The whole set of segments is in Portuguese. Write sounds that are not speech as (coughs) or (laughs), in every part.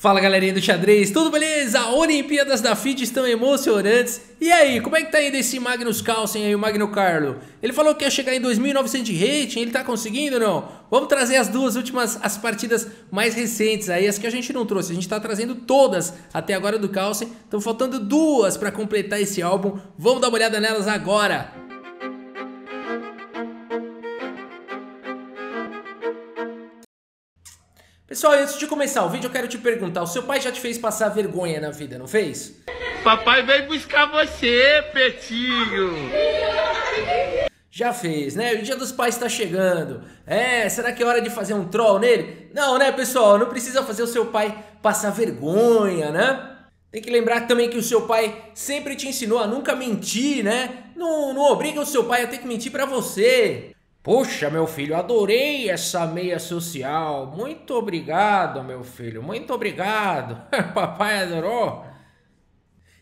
Fala galerinha do xadrez, tudo beleza? Olimpíadas da FIT estão emocionantes. E aí, como é que tá indo esse Magnus Carlsen aí, o Magno Carlo? Ele falou que ia chegar em 2.900 de rating, ele tá conseguindo ou não? Vamos trazer as duas últimas, as partidas mais recentes aí, as que a gente não trouxe. A gente tá trazendo todas até agora do Carlsen, estão faltando duas para completar esse álbum. Vamos dar uma olhada nelas agora. Pessoal, antes de começar o vídeo, eu quero te perguntar: o seu pai já te fez passar vergonha na vida, não fez? Papai veio buscar você, Petinho! Já fez, né? O dia dos pais está chegando. É, será que é hora de fazer um troll nele? Não, né, pessoal? Não precisa fazer o seu pai passar vergonha, né? Tem que lembrar também que o seu pai sempre te ensinou a nunca mentir, né? Não, não obriga o seu pai a ter que mentir para você. Puxa, meu filho, adorei essa meia social. Muito obrigado, meu filho. Muito obrigado. (laughs) Papai adorou.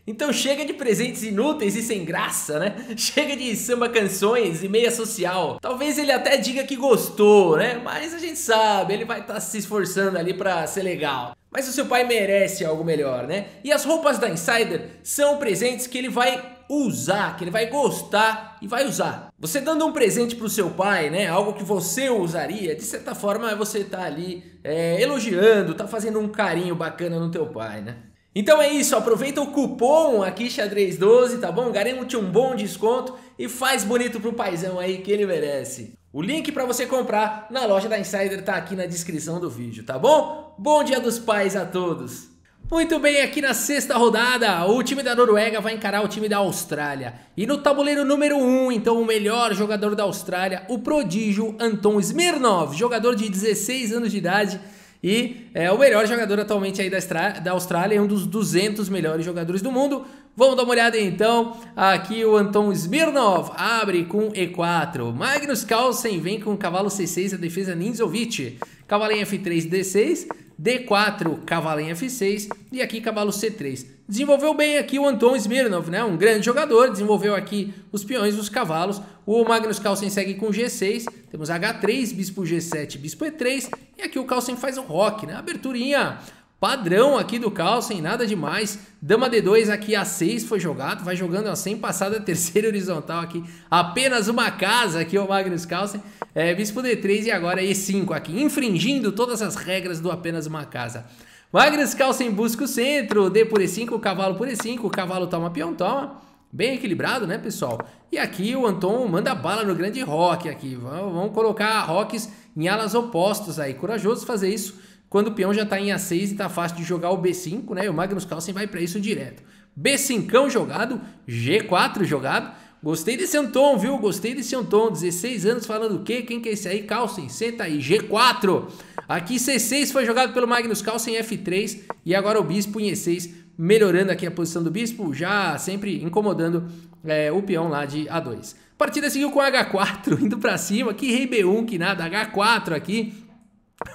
Então chega de presentes inúteis e sem graça, né? (laughs) Chega de samba canções e meia social. Talvez ele até diga que gostou, né? Mas a gente sabe, ele vai estar tá se esforçando ali para ser legal. Mas o seu pai merece algo melhor, né? E as roupas da Insider são presentes que ele vai usar, que ele vai gostar e vai usar. Você dando um presente para o seu pai, né? Algo que você usaria, de certa forma você está ali é, elogiando, está fazendo um carinho bacana no teu pai, né? Então é isso, aproveita o cupom aqui xadrez12, tá bom? Garante um bom desconto e faz bonito pro paizão aí que ele merece. O link para você comprar na loja da Insider tá aqui na descrição do vídeo, tá bom? Bom dia dos pais a todos! Muito bem, aqui na sexta rodada, o time da Noruega vai encarar o time da Austrália. E no tabuleiro número 1, um, então, o melhor jogador da Austrália, o prodígio Anton Smirnov, jogador de 16 anos de idade e é o melhor jogador atualmente aí da, da Austrália, é um dos 200 melhores jogadores do mundo. Vamos dar uma olhada então, aqui o Anton Smirnov abre com E4, Magnus Carlsen vem com cavalo C6, a defesa Ninzovic, cavalo em F3, D6... D4, cavalo em F6 e aqui cavalo C3. Desenvolveu bem aqui o Anton Smirnov, né? um grande jogador, desenvolveu aqui os peões os cavalos. O Magnus Carlsen segue com G6, temos H3, bispo G7, bispo E3 e aqui o Carlsen faz um rock, né? aberturinha Padrão aqui do Carlsen, nada demais. Dama D2 aqui a 6 foi jogado, vai jogando a 100 passada, terceira horizontal aqui. Apenas uma casa aqui o Magnus Carlsen. É, bispo D3 e agora E5 aqui, infringindo todas as regras do apenas uma casa. Magnus Carlsen busca o centro, D por E5, cavalo por E5, cavalo toma, peão toma. Bem equilibrado, né, pessoal? E aqui o Anton manda bala no grande rock aqui. Vamos colocar rocks em alas opostas aí. Corajoso fazer isso quando o peão já está em A6 e está fácil de jogar o B5, né? E o Magnus Carlsen vai para isso direto. B5 jogado, G4 jogado. Gostei desse Anton, viu? Gostei desse Anton. 16 anos falando o quê? Quem que é esse aí? Carlsen, senta aí. G4. Aqui C6 foi jogado pelo Magnus Carlsen, F3. E agora o bispo em E6, melhorando aqui a posição do bispo, já sempre incomodando é, o peão lá de A2. Partida seguiu com H4, (laughs) indo para cima. Que rei B1, que nada. H4 aqui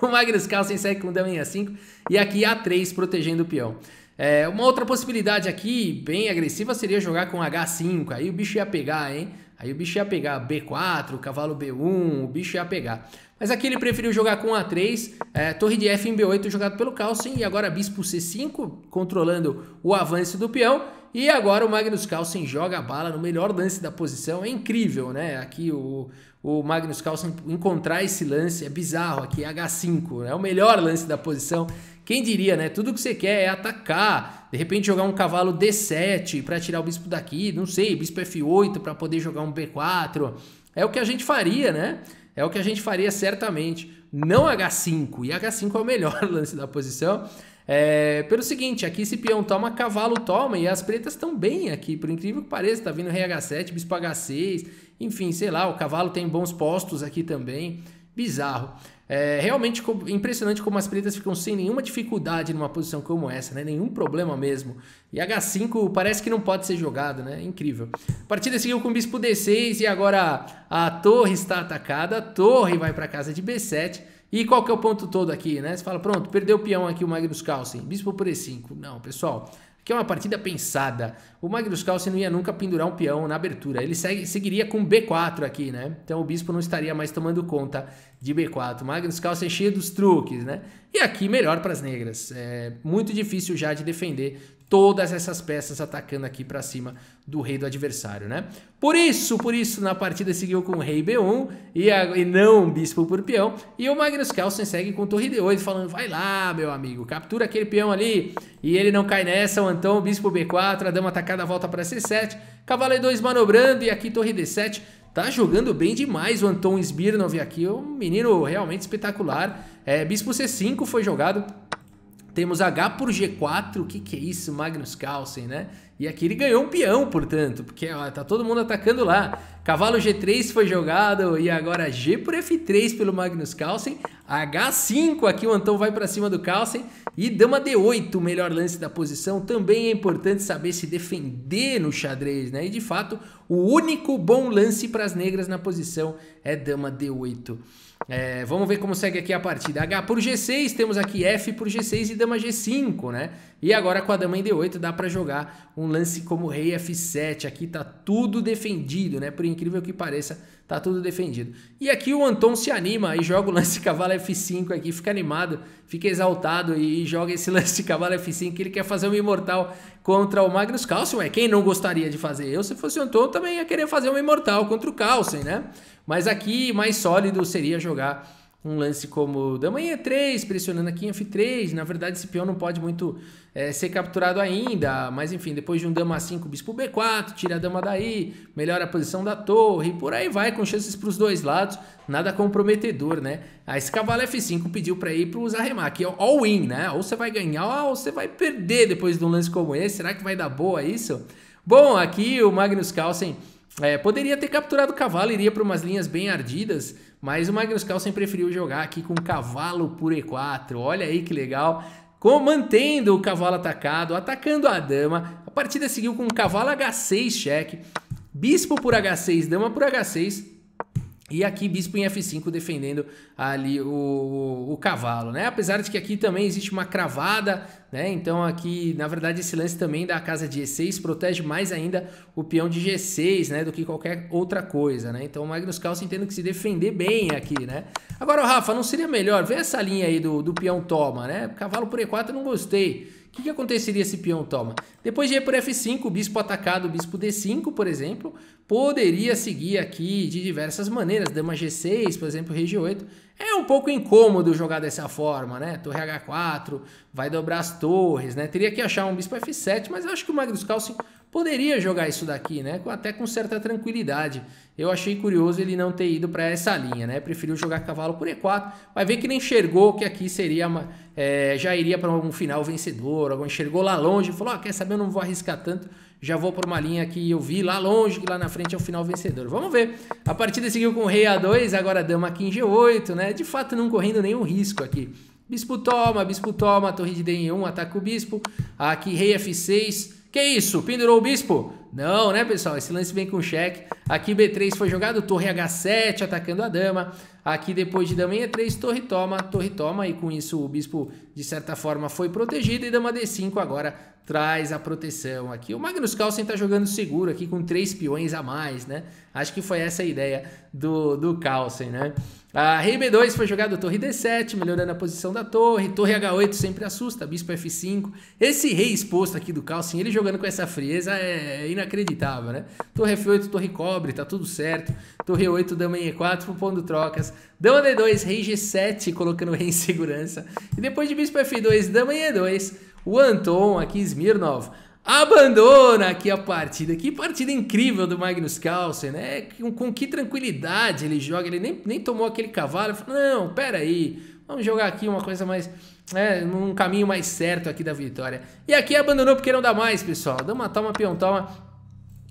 o Magnus Carlsen segue com dama em A5 e aqui A3 protegendo o peão. É, uma outra possibilidade aqui, bem agressiva, seria jogar com H5. Aí o bicho ia pegar, hein? Aí o bicho ia pegar B4, o cavalo B1, o bicho ia pegar. Mas aqui ele preferiu jogar com A3, é, torre de F em B8 jogado pelo Carlsen e agora bispo C5 controlando o avanço do peão. E agora o Magnus Carlsen joga a bala no melhor lance da posição. É incrível, né? Aqui o, o Magnus Carlsen encontrar esse lance é bizarro. Aqui H5, né? é né? o melhor lance da posição. Quem diria, né? Tudo que você quer é atacar, de repente jogar um cavalo D7 para tirar o bispo daqui, não sei, bispo F8 para poder jogar um B4. É o que a gente faria, né? É o que a gente faria certamente. Não H5, e H5 é o melhor (laughs) lance da posição. É, pelo seguinte, aqui esse peão toma, cavalo toma, e as pretas estão bem aqui, por incrível que pareça, tá vindo rei H7, bispo H6, enfim, sei lá, o cavalo tem bons postos aqui também, bizarro. É realmente impressionante como as pretas ficam sem nenhuma dificuldade numa posição como essa, né? Nenhum problema mesmo. E H5 parece que não pode ser jogado, né? É incrível. A partida seguiu com bispo D6 e agora a torre está atacada. A torre vai para casa de B7. E qual que é o ponto todo aqui, né? Você fala, pronto, perdeu o peão aqui o Magnus Carlsen. Bispo por E5. Não, pessoal que é uma partida pensada. O Magnus Carlsen não ia nunca pendurar um peão na abertura. Ele segue, seguiria com B4 aqui, né? Então o bispo não estaria mais tomando conta de B4. Magnus Carlsen cheio dos truques, né? E aqui melhor para as negras. É muito difícil já de defender todas essas peças atacando aqui para cima do rei do adversário, né? Por isso, por isso, na partida seguiu com o rei B1 e, a, e não bispo por peão. E o Magnus Carlsen segue com torre D8, falando, vai lá, meu amigo, captura aquele peão ali. E ele não cai nessa, ou então bispo B4, a dama atacada volta para C7. Cavalo E2 manobrando e aqui torre D7. Tá jogando bem demais o Anton Smirnov aqui, é um menino realmente espetacular. É, bispo C5 foi jogado temos H por G4, o que, que é isso, Magnus Carlsen, né? E aqui ele ganhou um peão, portanto, porque ó, tá todo mundo atacando lá. Cavalo G3 foi jogado e agora G por F3 pelo Magnus Carlsen. H5, aqui o Antão vai para cima do Carlsen. E dama D8, o melhor lance da posição. Também é importante saber se defender no xadrez, né? E de fato, o único bom lance para as negras na posição é dama D8. É, vamos ver como segue aqui a partida. H por G6, temos aqui F por G6 e dama G5, né? E agora com a dama em D8 dá para jogar um lance como rei F7. Aqui tá tudo defendido, né? Por incrível que pareça, tá tudo defendido. E aqui o Anton se anima e joga o lance cavalo F5 aqui, fica animado, fica exaltado e, joga esse (laughs) lance cavalo F5 que ele quer fazer um imortal contra o Magnus Carlsen. é quem não gostaria de fazer? Eu, se fosse o Anton, também ia querer fazer um imortal contra o Carlsen, né? Mas aqui mais sólido seria jogar um lance como dama manhã 3, é pressionando aqui em F3. Na verdade, esse peão não pode muito é, ser capturado ainda. Mas enfim, depois de um dama 5, bispo B4, tira a dama daí, melhora a posição da torre e por aí vai, com chances para os dois lados. Nada comprometedor, né? Aí esse cavalo F5 pediu para ir para os arremar, que é all-in, né? Ou você vai ganhar ou você vai perder depois de um lance como esse. Será que vai dar boa isso? Bom, aqui o Magnus Carlsen... É, poderia ter capturado o cavalo, iria para umas linhas bem ardidas, mas o Magnus Carlsen preferiu jogar aqui com cavalo por E4. Olha aí que legal. Com, mantendo o cavalo atacado, atacando a dama. A partida seguiu com cavalo H6 cheque, bispo por H6, dama por H6 e aqui bispo em F5 defendendo ali o, o, cavalo, né? Apesar de que aqui também existe uma cravada, né? Então aqui, na verdade, esse lance também da casa de E6 protege mais ainda o peão de G6, né? Do que qualquer outra coisa, né? Então o Magnus Carlsen tendo que se defender bem aqui, né? Agora, Rafa, não seria melhor? ver essa linha aí do, do peão toma, né? Cavalo por E4 eu não gostei. O que, que aconteceria se peão toma? Depois de ir por F5, o bispo atacado, o bispo D5, por exemplo, poderia seguir aqui de diversas maneiras. Dama G6, por exemplo, rei G8. É um pouco incômodo jogar dessa forma, né? Torre H4, vai dobrar as torres, né? Teria que achar um bispo F7, mas eu acho que o Magnus Carlsen poderia jogar isso daqui, né? Até com certa tranquilidade. Eu achei curioso ele não ter ido para essa linha, né? Preferiu jogar cavalo por E4. Vai ver que ele enxergou que aqui seria uma, é, já iria para algum final vencedor, ou enxergou lá longe e falou: ah, quer saber, eu não vou arriscar tanto, já vou para uma linha que eu vi lá longe, que lá na frente é o final vencedor. Vamos ver. A partida seguiu com rei A2, agora dama aqui em G8, né? De fato, não correndo nenhum risco aqui. Bispo toma, bispo toma, torre de D1, ataca o bispo. Aqui rei F6 que isso? Pendurou o bispo? Não, né, pessoal? Esse lance vem com cheque. Aqui B3 foi jogado, torre H7 atacando a dama. Aqui depois de dama em E3, torre toma, torre toma. E com isso o bispo, de certa forma, foi protegido. E dama D5 agora traz a proteção aqui. O Magnus Carlsen tá jogando seguro aqui com três peões a mais, né? Acho que foi essa a ideia do, do Carlsen, né? rei B2 foi jogado torre D7, melhorando a posição da torre. Torre H8 sempre assusta, bispo F5. Esse rei exposto aqui do Carlsen, ele jogando com essa frieza é inacreditável é acreditava, né? Torre F8, torre cobre, tá tudo certo. Torre 8, dama em E4, propondo trocas. Dama D2, rei G7, colocando rei em segurança. E depois de bispo F2, dama em E2, o Anton aqui, Smirnov abandona aqui a partida. Que partida incrível do Magnus Carlsen, né? Com, com, que tranquilidade ele joga. Ele nem, nem tomou aquele cavalo. Falou, não, aí, vamos jogar aqui uma coisa mais. É, né, um caminho mais certo aqui da vitória. E aqui abandonou porque não dá mais, pessoal. Dama toma, peão toma.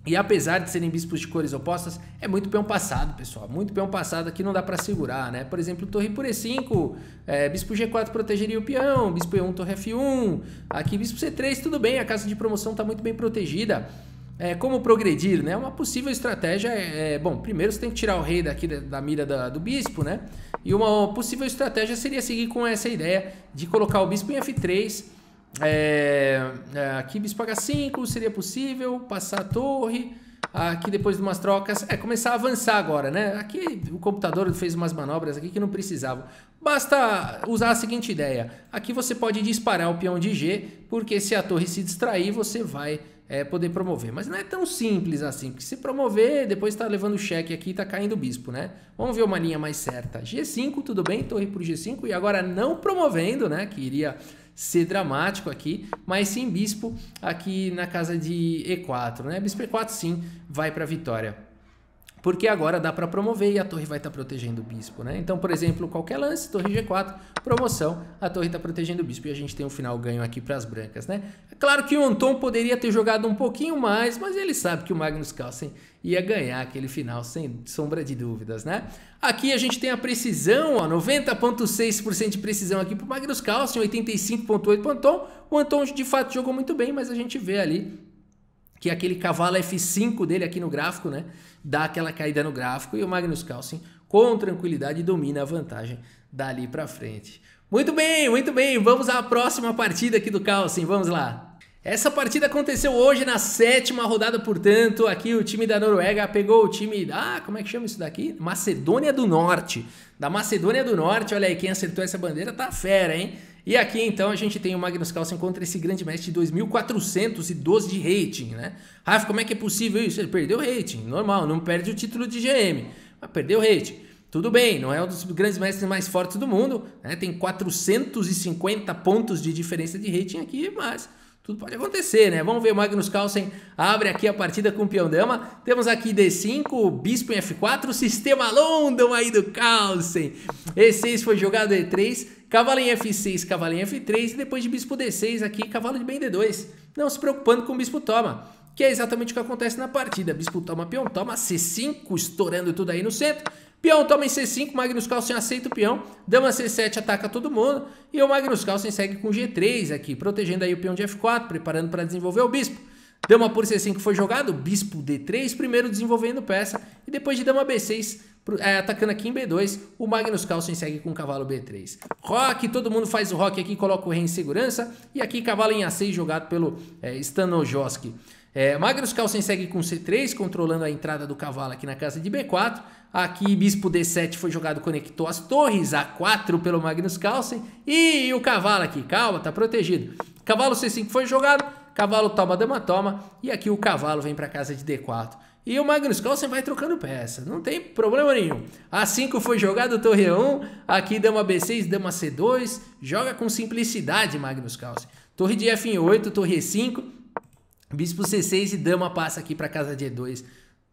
E apesar de serem bispos de cores opostas, é muito peão passado, pessoal. Muito peão passado que não dá para segurar, né? Por exemplo, torre por E5, é, bispo G4 protegeria o peão, bispo E1, torre F1, aqui bispo C3, tudo bem, a casa de promoção está muito bem protegida. É, como progredir, né? Uma possível estratégia é, é, bom, primeiro você tem que tirar o rei daqui da, da mira da, do bispo, né? E uma possível estratégia seria seguir com essa ideia de colocar o bispo em F3, é, é, aqui bispo h 5, seria possível passar a torre. Aqui depois de umas trocas, é começar a avançar agora, né? Aqui o computador fez umas manobras aqui que não precisavam. Basta usar a seguinte ideia: aqui você pode disparar o peão de G, porque se a torre se distrair, você vai é, poder promover. Mas não é tão simples assim, porque se promover, depois está levando o cheque aqui e está caindo o bispo, né? Vamos ver uma linha mais certa. G5, tudo bem, torre para G5, e agora não promovendo, né? Que iria ser dramático aqui, mas sim bispo aqui na casa de E4, né? Bispo E4 sim vai para a vitória. Porque agora dá para promover e a torre vai estar tá protegendo o bispo, né? Então, por exemplo, qualquer lance, torre G4, promoção, a torre está protegendo o bispo e a gente tem um final ganho aqui para as brancas, né? É claro que o Anton poderia ter jogado um pouquinho mais, mas ele sabe que o Magnus Carlsen ia ganhar aquele final, sem sombra de dúvidas, né? Aqui a gente tem a precisão, 90.6% de precisão aqui para o Magnus Carlsen, 85.8 para o Anton. O Anton, de fato, jogou muito bem, mas a gente vê ali que aquele cavalo F5 dele aqui no gráfico, né, dá aquela caída no gráfico e o Magnus Carlsen com tranquilidade domina a vantagem dali para frente. Muito bem, muito bem, vamos à próxima partida aqui do Carlsen, vamos lá. Essa partida aconteceu hoje na sétima rodada, portanto, aqui o time da Noruega pegou o time, ah, como é que chama isso daqui? Macedônia do Norte, da Macedônia do Norte, olha aí, quem acertou essa bandeira tá fera, hein? E aqui então a gente tem o Magnus Carlsen contra esse grande mestre de 2.412 de rating, né? Rafa, como é que é possível isso? Ele perdeu rating, normal, não perde o título de GM, mas perdeu rating. Tudo bem, não é um dos grandes mestres mais fortes do mundo, né? Tem 450 pontos de diferença de rating aqui, mas tudo pode acontecer, né? Vamos ver o Magnus Carlsen abre aqui a partida com o peão dama. Temos aqui D5, bispo em F4, sistema London aí do Carlsen. E6 foi jogado E3 Cavalo em F6, cavalo em F3 e depois de bispo D6 aqui, cavalo de bem D2. Não se preocupando com o bispo toma, que é exatamente o que acontece na partida. Bispo toma, peão toma, C5, estourando tudo aí no centro. Peão toma em C5, Magnus Carlsen aceita o peão, dama C7 ataca todo mundo e o Magnus Carlsen segue com G3 aqui, protegendo aí o peão de F4, preparando para desenvolver o bispo. Dama por C5 foi jogado, bispo D3, primeiro desenvolvendo peça, e depois de dama B6, é, atacando aqui em B2, o Magnus Carlsen segue com o cavalo B3. Rock, todo mundo faz o rock aqui, coloca o rei em segurança, e aqui cavalo em A6 jogado pelo é, Stanojoski. É, Magnus Carlsen segue com C3, controlando a entrada do cavalo aqui na casa de B4. Aqui, bispo D7 foi jogado, conectou as torres, A4 pelo Magnus Carlsen. E o cavalo aqui, calma, tá protegido. Cavalo C5 foi jogado, Cavalo toma, dama toma. E aqui o cavalo vem para casa de D4. E o Magnus Carlsen vai trocando peça. Não tem problema nenhum. A5 assim foi jogado torre 1. Aqui dama B6, dama C2. Joga com simplicidade Magnus Carlsen. Torre de F8, torre 5. Bispo C6 e dama passa aqui para casa de E2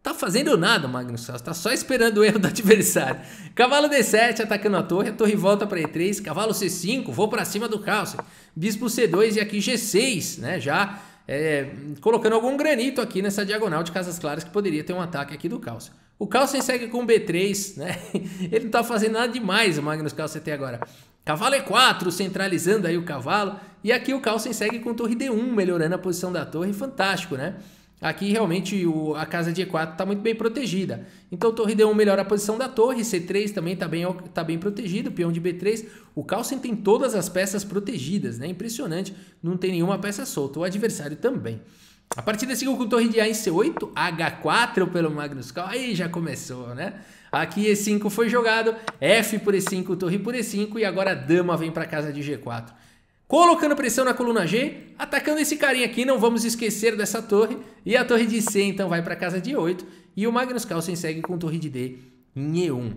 tá fazendo nada, Magnus Celso, tá só esperando o erro do adversário. Cavalo D7 atacando a torre, a torre volta para E3, cavalo C5, vou para cima do Calcio. Bispo C2 e aqui G6, né? Já é, colocando algum granito aqui nessa diagonal de Casas Claras que poderia ter um ataque aqui do Calcio. O Carlsen segue com B3, né? (laughs) Ele não tá fazendo nada demais, o Magnus Carlsen até agora. Cavalo E4, centralizando aí o cavalo. E aqui o Carlsen segue com torre D1, melhorando a posição da torre. Fantástico, né? Aqui realmente o, a casa de E4 está muito bem protegida. Então torre D1 melhora a posição da torre, C3 também está bem, tá bem protegido, peão de B3. O Carlsen tem todas as peças protegidas, né? Impressionante, não tem nenhuma peça solta. O adversário também. A partida seguiu com torre de A em C8, H4 pelo Magnus Carl. Aí já começou, né? Aqui E5 foi jogado, F por E5, torre por E5 e agora dama vem para casa de G4 colocando pressão na coluna G, atacando esse carinha aqui, não vamos esquecer dessa torre. E a torre de C então vai para casa de 8 e o Magnus Carlsen segue com torre de D em E1.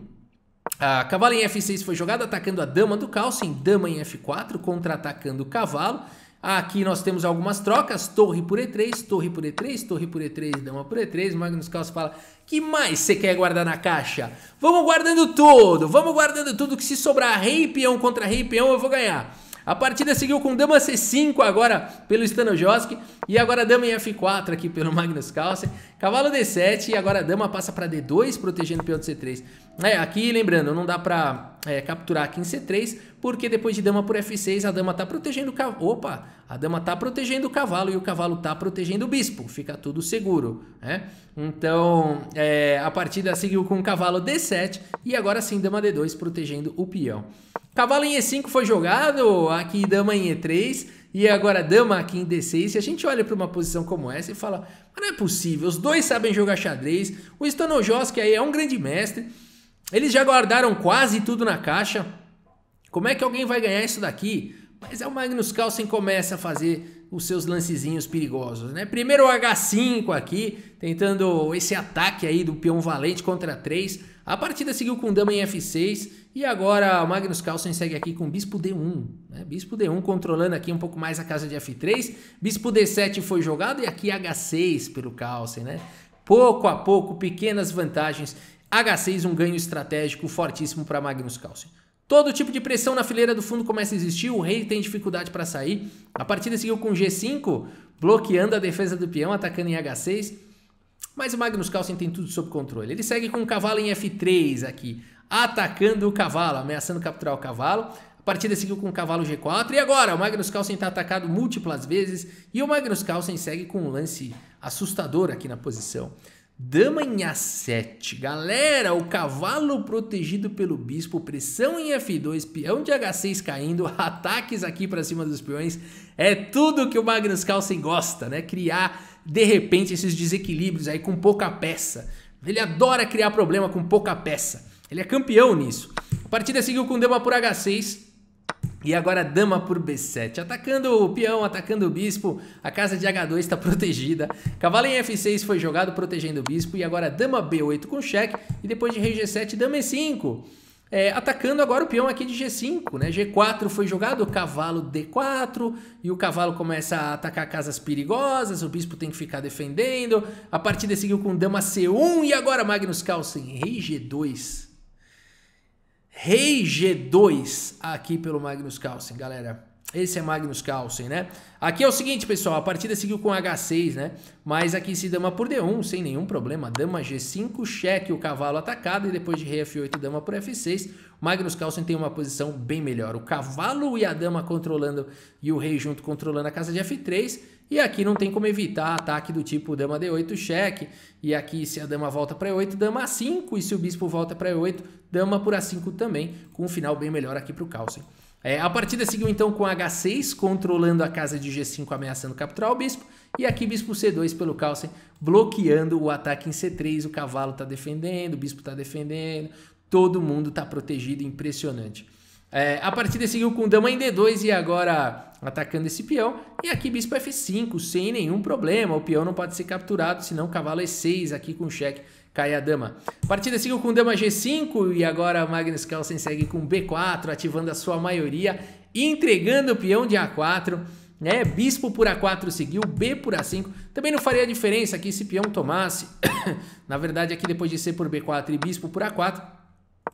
A cavalo em F6 foi jogada atacando a dama do Carlsen, dama em F4 contra-atacando o cavalo. Aqui nós temos algumas trocas, torre por E3, torre por E3, torre por E3, dama por E3. Magnus Carlsen fala, que mais você quer guardar na caixa? Vamos guardando tudo, vamos guardando tudo que se sobrar rei peão contra rei peão eu vou ganhar. A partida seguiu com dama C5 agora pelo Stanojoski e agora dama em F4 aqui pelo Magnus Carlsen. Cavalo D7 e agora dama passa para D2 protegendo o peão de C3. É, aqui lembrando, não dá para é, capturar aqui em C3 porque depois de dama por F6 a dama tá protegendo o cavalo. Opa, a dama tá protegendo o cavalo e o cavalo tá protegendo o bispo. Fica tudo seguro, né? Então é, a partida seguiu com cavalo D7 e agora sim dama D2 protegendo o peão. Cavalo em E5 foi jogado, aqui dama em E3 e agora dama aqui em D6. E a gente olha para uma posição como essa e fala, mas não é possível, os dois sabem jogar xadrez, o Stanojoski aí é um grande mestre, eles já guardaram quase tudo na caixa, como é que alguém vai ganhar isso daqui? Mas é o Magnus Carlsen começa a fazer os seus lancezinhos perigosos, né? Primeiro o H5 aqui, tentando esse ataque aí do peão valente contra 3. A partida seguiu com dama em f6 e agora o Magnus Carlsen segue aqui com bispo d1. Né? Bispo d1 controlando aqui um pouco mais a casa de f3. Bispo d7 foi jogado e aqui h6 pelo Carlsen, né? Pouco a pouco, pequenas vantagens. H6 um ganho estratégico fortíssimo para Magnus Carlsen. Todo tipo de pressão na fileira do fundo começa a existir, o rei tem dificuldade para sair. A partida seguiu com G5, bloqueando a defesa do peão, atacando em H6. Mas o Magnus Carlsen tem tudo sob controle. Ele segue com o cavalo em F3 aqui, atacando o cavalo, ameaçando capturar o cavalo. A partida seguiu com o cavalo G4 e agora o Magnus Carlsen está atacado múltiplas vezes e o Magnus Carlsen segue com um lance assustador aqui na posição. Dama em A7. Galera, o cavalo protegido pelo bispo, pressão em F2, peão de H6 caindo, (laughs) ataques aqui para cima dos peões. É tudo que o Magnus Carlsen gosta, né? Criar de repente esses desequilíbrios aí com pouca peça. Ele adora criar problema com pouca peça. Ele é campeão nisso. A partida seguiu com dama por H6. E agora dama por B7, atacando o peão, atacando o bispo, a casa de H2 está protegida, cavalo em F6 foi jogado protegendo o bispo, e agora dama B8 com cheque, e depois de rei G7, dama E5. É, atacando agora o peão aqui de G5, né? G4 foi jogado, o cavalo D4, e o cavalo começa a atacar casas perigosas, o bispo tem que ficar defendendo. A partida seguiu com dama C1 e agora Magnus Carlsen, rei G2. Rei G2 aqui pelo Magnus Carlsen, galera. Esse é Magnus Carlsen, né? Aqui é o seguinte, pessoal, a partida seguiu com H6, né? Mas aqui se dama por D1, sem nenhum problema. Dama G5, cheque o cavalo atacado e depois de rei F8, dama por F6. Magnus Carlsen tem uma posição bem melhor. O cavalo e a dama controlando e o rei junto controlando a casa de F3. E aqui não tem como evitar ataque do tipo dama D8, cheque. E aqui se a dama volta para E8, dama A5. E se o bispo volta para E8, dama por A5 também, com um final bem melhor aqui para o Carlsen. É, a partida seguiu então com H6, controlando a casa de G5, ameaçando capturar o bispo. E aqui bispo C2 pelo calce, bloqueando o ataque em C3. O cavalo está defendendo, o bispo está defendendo, todo mundo está protegido, impressionante. É, a partida seguiu com dama em D2 e agora atacando esse peão. E aqui bispo F5, sem nenhum problema. O peão não pode ser capturado, senão cavalo é E6 aqui com cheque cai a dama. A partida seguiu com dama G5 e agora Magnus Carlsen segue com B4, ativando a sua maioria, entregando o peão de A4. Né? Bispo por A4 seguiu, B por A5. Também não faria diferença aqui se peão tomasse. (coughs) Na verdade, aqui depois de C por B4 e bispo por A4,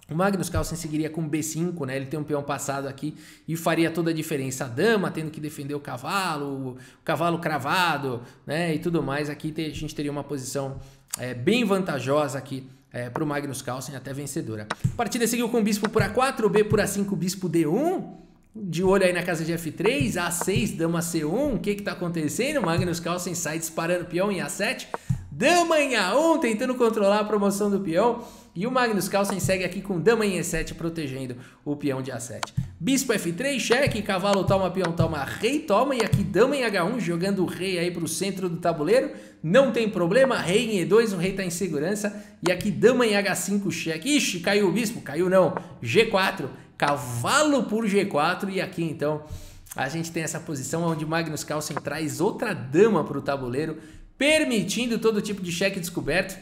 o Magnus Carlsen seguiria com B5, né? Ele tem um peão passado aqui e faria toda a diferença. A dama tendo que defender o cavalo, o cavalo cravado, né? E tudo mais. Aqui a gente teria uma posição é, bem vantajosa aqui é, eh, para o Magnus Carlsen, até vencedora. A partida seguiu com bispo por A4, B por A5, bispo D1 de olho aí na casa de F3, A6, dama C1, o que que tá acontecendo? Magnus Carlsen sai disparando peão em A7, a1 tentando controlar a promoção do peão. E o Magnus Carlsen segue aqui com dama em E7 protegendo o peão de A7. Bispo F3, cheque, cavalo toma, peão toma, rei toma. E aqui dama em H1 jogando o rei aí para o centro do tabuleiro. Não tem problema, rei em E2, o rei está em segurança. E aqui dama em H5, cheque. Ixi, caiu o bispo, caiu não. G4, cavalo por G4. E aqui então a gente tem essa posição onde Magnus Carlsen traz outra dama para o tabuleiro permitindo todo tipo de cheque descoberto.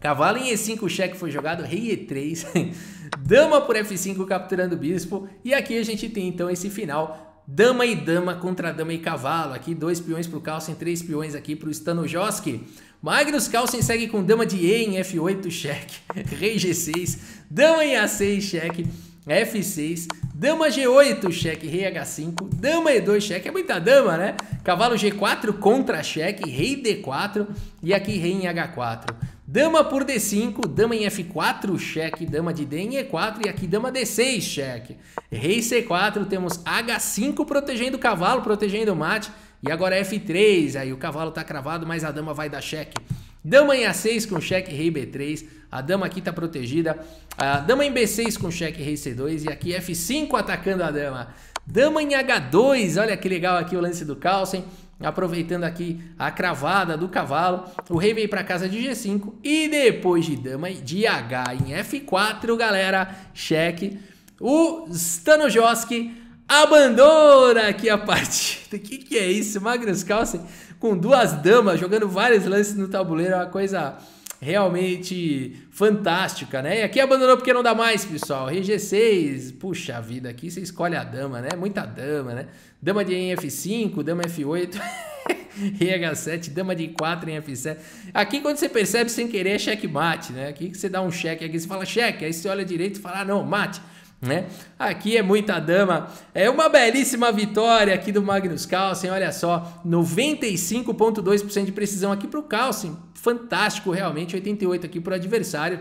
Cavalo em E5, o cheque foi jogado, rei E3, (laughs) dama por F5 capturando o bispo. E aqui a gente tem então esse final, dama e dama contra dama e cavalo. Aqui dois peões para o Carlsen, três peões aqui para o Stanojoski. Magnus Carlsen segue com dama de E em F8, cheque, (laughs) rei G6, dama em A6, cheque. F6, dama G8, cheque, rei H5, dama E2, cheque, é muita dama, né? Cavalo G4 contra cheque, rei D4 e aqui rei em H4. Dama por D5, dama em F4, cheque, dama de D em E4 e aqui dama D6, cheque. Rei C4, temos H5 protegendo o cavalo, protegendo o mate e agora F3, aí o cavalo tá cravado, mas a dama vai dar cheque. Dama em A6 com cheque rei B3. A dama aqui está protegida. A dama em B6 com cheque rei C2. E aqui F5 atacando a dama. Dama em H2. Olha que legal aqui o lance do Carlsen. Aproveitando aqui a cravada do cavalo. O rei veio para casa de G5. E depois de dama de H em F4, galera. Cheque. O Stanojoski abandona aqui a partida. O (laughs) que, que é isso? Magnus Carlsen com duas damas, jogando vários lances no tabuleiro, é uma coisa realmente fantástica, né? E aqui abandonou porque não dá mais, pessoal. RG6, puxa vida, aqui você escolhe a dama, né? Muita dama, né? Dama de em F5, dama F8, (laughs) RH7, dama de 4 em F7. Aqui quando você percebe sem querer é checkmate, né? Aqui que você dá um cheque, aqui você fala cheque, aí você olha direito e fala, ah, não, mate. Né? Aqui é muita dama. É uma belíssima vitória aqui do Magnus Carlsen. Olha só, 95.2% de precisão aqui para o Carlsen. Fantástico, realmente. 88 aqui para o adversário.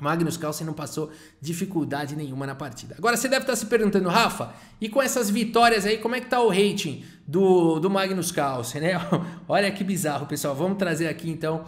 Magnus Carlsen não passou dificuldade nenhuma na partida. Agora você deve estar se perguntando, Rafa, e com essas vitórias aí, como é que tá o rating do, do Magnus Carlsen, né? (laughs) Olha que bizarro, pessoal. Vamos trazer aqui então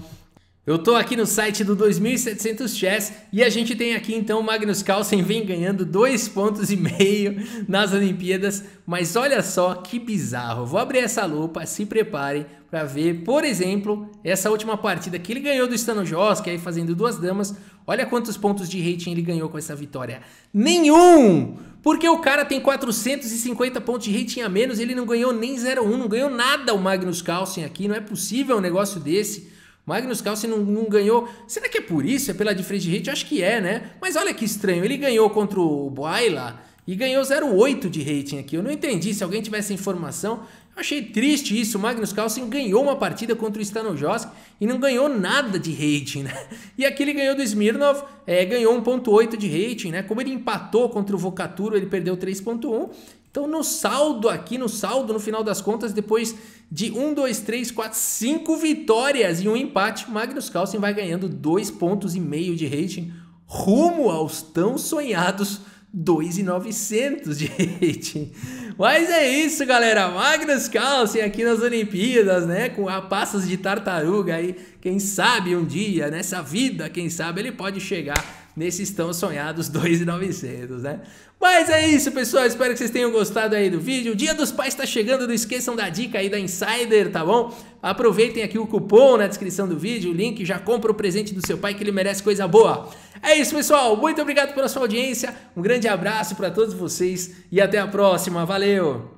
eu tô aqui no site do 2700 Chess e a gente tem aqui então o Magnus Carlsen vem ganhando dois pontos e meio nas Olimpíadas, mas olha só que bizarro. vou abrir essa lupa, se preparem para ver, por exemplo, essa última partida que ele ganhou do Stanojowski é aí fazendo duas damas. Olha quantos pontos de rating ele ganhou com essa vitória. Nenhum! Porque o cara tem 450 pontos de rating a menos, ele não ganhou nem 0-1, não ganhou nada o Magnus Carlsen aqui, não é possível um negócio desse. Magnus Carlsen não, não, ganhou. Será que é por isso? É pela diferença de rate? acho que é, né? Mas olha que estranho. Ele ganhou contra o Boaila e ganhou 0,8 de rating aqui. Eu não entendi. Se alguém tivesse informação, eu achei triste isso. O Magnus Carlsen ganhou uma partida contra o Stanojosk e não ganhou nada de rating, né? E aqui ele ganhou do Smirnov, é, ganhou 1,8 de rating, né? Como ele empatou contra o Vocaturo, ele perdeu 3,1. Então, no saldo aqui, no saldo, no final das contas, depois de 1, 2, 3, 4, 5 vitórias e um empate, Magnus Carlsen vai ganhando 2,5 pontos e meio de rating rumo aos tão sonhados 2,900 de rating. Mas é isso, galera. Magnus Carlsen aqui nas Olimpíadas, né? Com a passas de tartaruga aí. Quem sabe um dia, nessa vida, quem sabe ele pode chegar nesses tão sonhados 2,900, né? Mas é isso, pessoal. Espero que vocês tenham gostado aí do vídeo. O Dia dos Pais está chegando, não esqueçam da dica aí da Insider, tá bom? Aproveitem aqui o cupom na descrição do vídeo, o link, já compra o presente do seu pai que ele merece coisa boa. É isso, pessoal. Muito obrigado pela sua audiência. Um grande abraço para todos vocês e até a próxima. Valeu.